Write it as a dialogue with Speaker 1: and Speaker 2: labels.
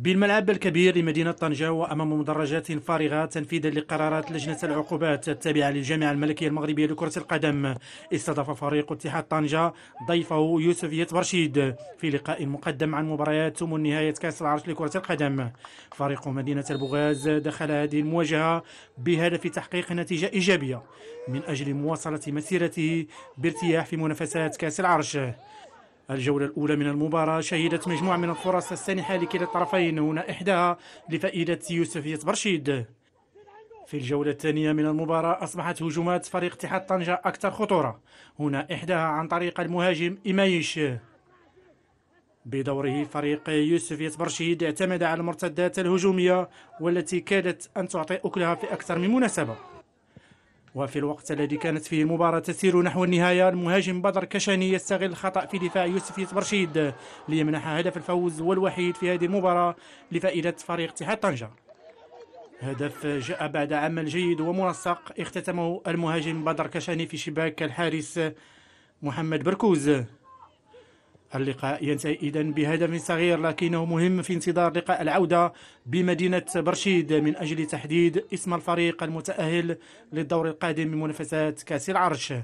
Speaker 1: بالملعب الكبير لمدينة طنجة وأمام مدرجات فارغة تنفيذا لقرارات لجنة العقوبات التابعة للجامعة الملكية المغربية لكرة القدم استضاف فريق اتحاد طنجة ضيفه يوسف برشيد في لقاء مقدم عن مباريات ثمن نهاية كأس العرش لكرة القدم فريق مدينة البغاز دخل هذه المواجهة بهدف تحقيق نتيجة إيجابية من أجل مواصلة مسيرته بارتياح في منافسات كأس العرش الجولة الأولى من المباراة شهدت مجموعة من الفرص السانحة لكلا الطرفين هنا إحداها لفائدة يوسفية برشيد في الجولة الثانية من المباراة أصبحت هجومات فريق اتحاد طنجة أكثر خطورة هنا إحداها عن طريق المهاجم إمايش بدوره فريق يوسفية برشيد اعتمد على المرتدات الهجومية والتي كادت أن تعطي أكلها في أكثر من مناسبة وفي الوقت الذي كانت فيه المباراة تسير نحو النهاية المهاجم بدر كشاني يستغل الخطأ في دفاع يوسف يتبرشيد ليمنح هدف الفوز والوحيد في هذه المباراة لفائدة فريق اتحاد طنجة هدف جاء بعد عمل جيد ومنسق اختتمه المهاجم بدر كشاني في شباك الحارس محمد بركوز اللقاء ينتهي إذا بهدف صغير لكنه مهم في انتظار لقاء العودة بمدينة برشيد من أجل تحديد اسم الفريق المتأهل للدور القادم من منافسات كأس العرش